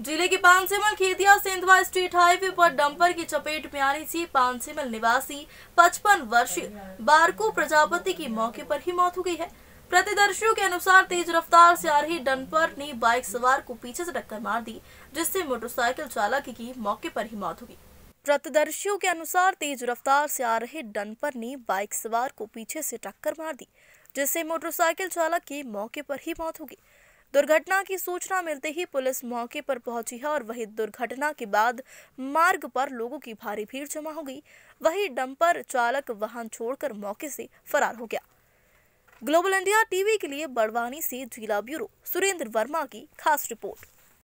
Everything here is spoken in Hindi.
जिले के पानसेमल खेतिया सेंधवा स्ट्रीट हाईवे पर डंपर की चपेट में आने से पानसेमल निवासी 55 वर्षीय बारको प्रजापति की मौके पर ही मौत हो गई है प्रतिदर्शियों के अनुसार तेज रफ्तार से आ रही डंपर ने बाइक सवार को पीछे से टक्कर मार दी जिससे मोटरसाइकिल चालक की मौके पर ही मौत हो गई प्रतिदर्शियों के अनुसार तेज रफ्तार से आ रहे डंपर ने बाइक सवार को पीछे से टक्कर मार दी जिससे मोटरसाइकिल चालक की मौके पर ही मौत हो गई दुर्घटना की सूचना मिलते ही पुलिस मौके पर पहुंची है और वही दुर्घटना के बाद मार्ग पर लोगों की भारी भीड़ जमा हो गई वही डंपर चालक वाहन छोड़कर मौके से फरार हो गया ग्लोबल इंडिया टीवी के लिए बड़वानी से जिला ब्यूरो सुरेंद्र वर्मा की खास रिपोर्ट